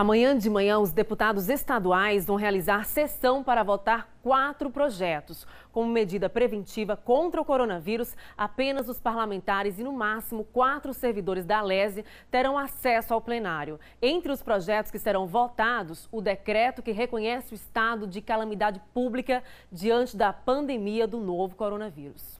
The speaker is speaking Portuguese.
Amanhã de manhã, os deputados estaduais vão realizar sessão para votar quatro projetos. Como medida preventiva contra o coronavírus, apenas os parlamentares e, no máximo, quatro servidores da LESE terão acesso ao plenário. Entre os projetos que serão votados, o decreto que reconhece o estado de calamidade pública diante da pandemia do novo coronavírus.